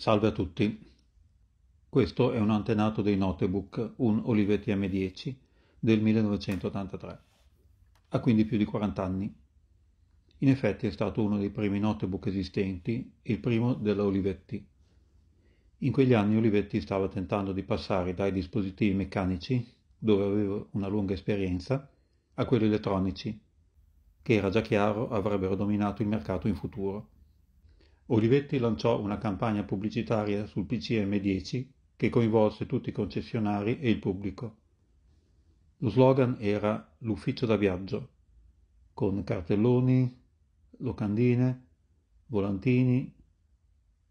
Salve a tutti. Questo è un antenato dei Notebook, un Olivetti M10 del 1983. Ha quindi più di 40 anni. In effetti è stato uno dei primi notebook esistenti, il primo della Olivetti. In quegli anni Olivetti stava tentando di passare dai dispositivi meccanici, dove aveva una lunga esperienza, a quelli elettronici, che era già chiaro avrebbero dominato il mercato in futuro. Olivetti lanciò una campagna pubblicitaria sul PCM10 che coinvolse tutti i concessionari e il pubblico. Lo slogan era l'ufficio da viaggio, con cartelloni, locandine, volantini,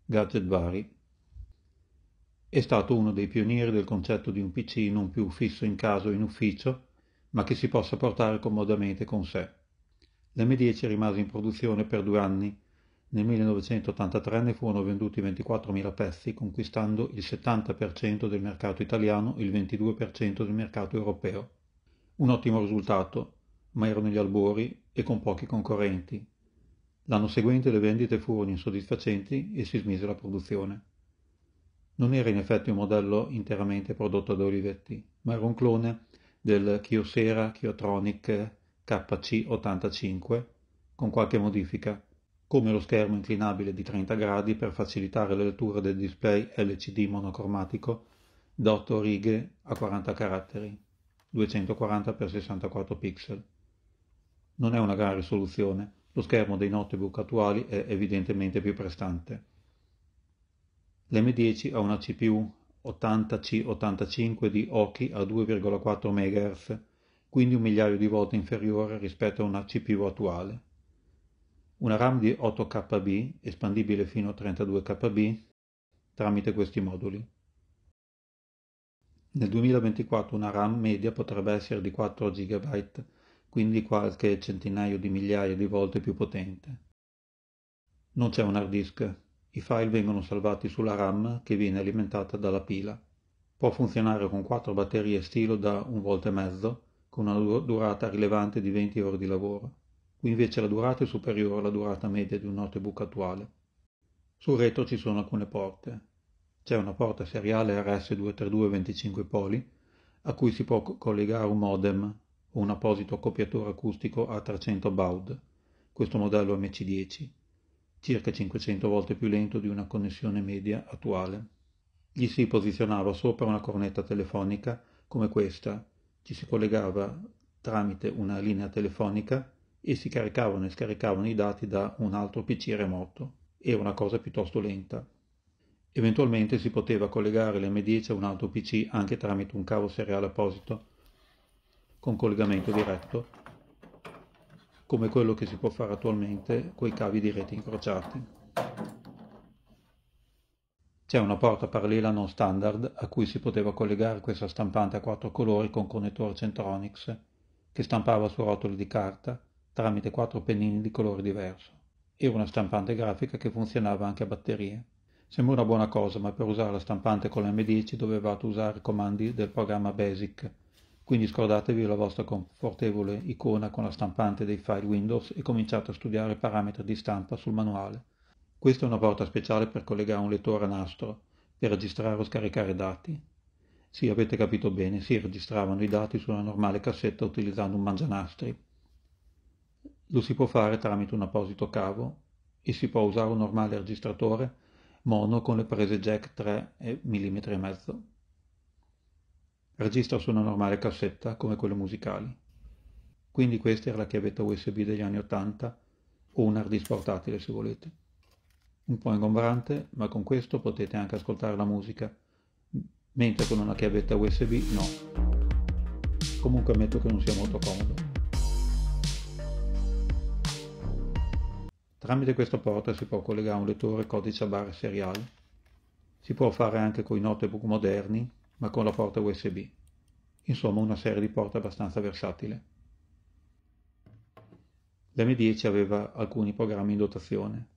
gadget vari. È stato uno dei pionieri del concetto di un PC non più fisso in casa o in ufficio, ma che si possa portare comodamente con sé. L'M10 rimase in produzione per due anni nel 1983 ne furono venduti 24.000 pezzi, conquistando il 70% del mercato italiano e il 22% del mercato europeo. Un ottimo risultato, ma erano gli albori e con pochi concorrenti. L'anno seguente le vendite furono insoddisfacenti e si smise la produzione. Non era in effetti un modello interamente prodotto da Olivetti, ma era un clone del Kyocera Kyotronic KC85 con qualche modifica come lo schermo inclinabile di 30 gradi per facilitare la lettura del display LCD monocromatico da 8 righe a 40 caratteri, 240x64 pixel. Non è una gran risoluzione, lo schermo dei notebook attuali è evidentemente più prestante. L'M10 ha una CPU 80C85 di Oki a 2,4 MHz, quindi un migliaio di volte inferiore rispetto a una CPU attuale. Una RAM di 8 KB, espandibile fino a 32 KB, tramite questi moduli. Nel 2024 una RAM media potrebbe essere di 4 GB, quindi qualche centinaio di migliaia di volte più potente. Non c'è un hard disk, i file vengono salvati sulla RAM che viene alimentata dalla pila. Può funzionare con 4 batterie stilo da 1 volta e mezzo, con una durata rilevante di 20 ore di lavoro cui invece la durata è superiore alla durata media di un notebook attuale. Sul retro ci sono alcune porte. C'è una porta seriale RS232 25 poli a cui si può collegare un modem o un apposito copiatore acustico a 300 baud, questo modello MC10, circa 500 volte più lento di una connessione media attuale. Gli si posizionava sopra una cornetta telefonica come questa, ci si collegava tramite una linea telefonica e si caricavano e scaricavano i dati da un altro PC remoto. Era una cosa piuttosto lenta. Eventualmente si poteva collegare l'M10 a un altro PC anche tramite un cavo seriale apposito con collegamento diretto, come quello che si può fare attualmente con i cavi di rete incrociati. C'è una porta parallela non standard a cui si poteva collegare questa stampante a quattro colori con connettore Centronics che stampava su rotoli di carta tramite quattro pennini di colore diverso. Era una stampante grafica che funzionava anche a batterie. Sembra una buona cosa, ma per usare la stampante con la m 10 dovevate usare i comandi del programma BASIC, quindi scordatevi la vostra confortevole icona con la stampante dei file Windows e cominciate a studiare parametri di stampa sul manuale. Questa è una porta speciale per collegare un lettore a nastro, per registrare o scaricare dati. Sì, avete capito bene, si registravano i dati su una normale cassetta utilizzando un mangianastri. Lo si può fare tramite un apposito cavo e si può usare un normale registratore mono con le prese jack 3 mm e mezzo. Registra su una normale cassetta come quelle musicali. Quindi questa era la chiavetta USB degli anni 80 o un hard disk portatile se volete. Un po' ingombrante, ma con questo potete anche ascoltare la musica, mentre con una chiavetta USB no. Comunque ammetto che non sia molto comodo. Tramite questa porta si può collegare un lettore codice a barre seriale. Si può fare anche con i notebook moderni, ma con la porta USB. Insomma, una serie di porte abbastanza versatile. L'M10 aveva alcuni programmi in dotazione.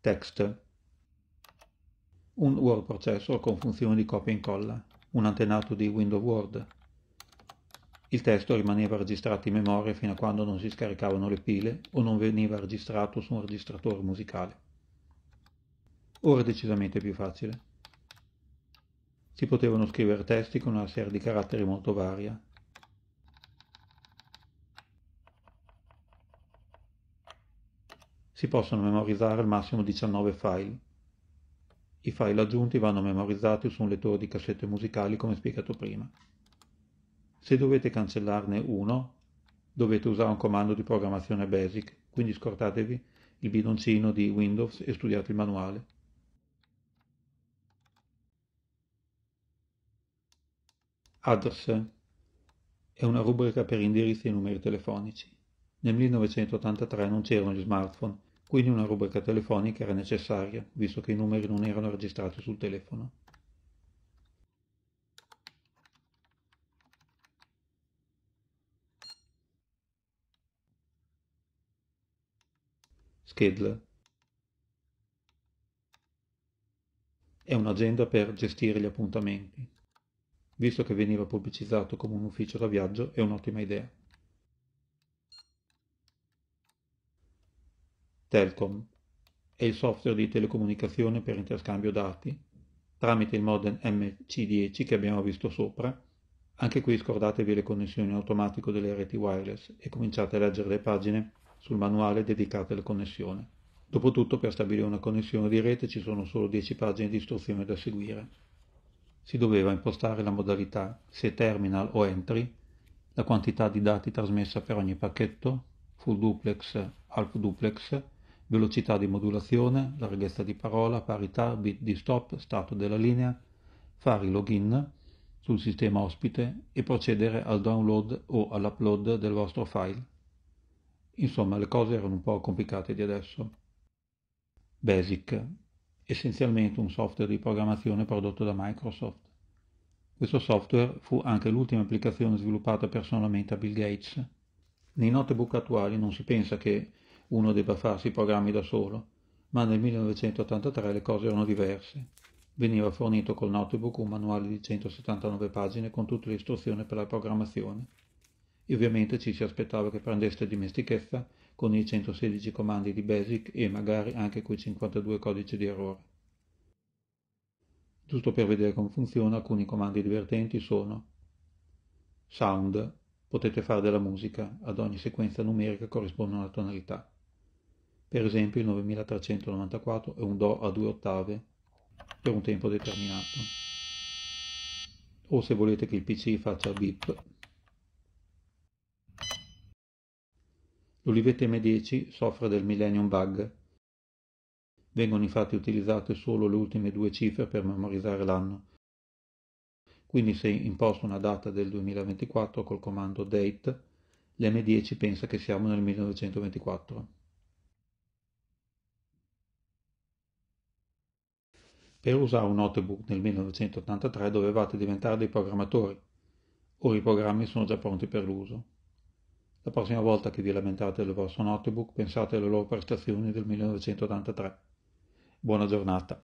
Text un word processor con funzioni di copia e incolla, un antenato di Windows Word, il testo rimaneva registrato in memoria fino a quando non si scaricavano le pile o non veniva registrato su un registratore musicale. Ora è decisamente più facile. Si potevano scrivere testi con una serie di caratteri molto varia, si possono memorizzare al massimo 19 file. I file aggiunti vanno memorizzati su un lettore di cassette musicali come spiegato prima. Se dovete cancellarne uno, dovete usare un comando di programmazione BASIC, quindi scordatevi il bidoncino di Windows e studiate il manuale. Address è una rubrica per indirizzi e numeri telefonici. Nel 1983 non c'erano gli smartphone, quindi una rubrica telefonica era necessaria, visto che i numeri non erano registrati sul telefono. Schedule. È un'agenda per gestire gli appuntamenti. Visto che veniva pubblicizzato come un ufficio da viaggio, è un'ottima idea. Telcom è il software di telecomunicazione per interscambio dati tramite il modem MC10 che abbiamo visto sopra. Anche qui scordatevi le connessioni in automatico delle reti wireless e cominciate a leggere le pagine sul manuale dedicato alle connessioni. Dopotutto per stabilire una connessione di rete ci sono solo 10 pagine di istruzioni da seguire. Si doveva impostare la modalità se terminal o entry, la quantità di dati trasmessa per ogni pacchetto, full duplex, half duplex, velocità di modulazione, larghezza di parola, parità, bit di stop, stato della linea, fare il login sul sistema ospite e procedere al download o all'upload del vostro file. Insomma, le cose erano un po' complicate di adesso. Basic, essenzialmente un software di programmazione prodotto da Microsoft. Questo software fu anche l'ultima applicazione sviluppata personalmente a Bill Gates. Nei notebook attuali non si pensa che uno debba farsi programmi da solo, ma nel 1983 le cose erano diverse. Veniva fornito col notebook un manuale di 179 pagine con tutte le istruzioni per la programmazione e ovviamente ci si aspettava che prendesse dimestichezza con i 116 comandi di BASIC e magari anche coi 52 codici di errore. Giusto per vedere come funziona, alcuni comandi divertenti sono Sound, potete fare della musica, ad ogni sequenza numerica corrisponde una tonalità. Per esempio il 9394 è un Do a due ottave per un tempo determinato. O se volete che il PC faccia beep, M10 soffre del Millennium Bug. Vengono infatti utilizzate solo le ultime due cifre per memorizzare l'anno. Quindi se imposto una data del 2024 col comando date, l'M10 pensa che siamo nel 1924. Per usare un notebook nel 1983 dovevate diventare dei programmatori. Ora i programmi sono già pronti per l'uso. La prossima volta che vi lamentate del vostro notebook pensate alle loro prestazioni del 1983. Buona giornata.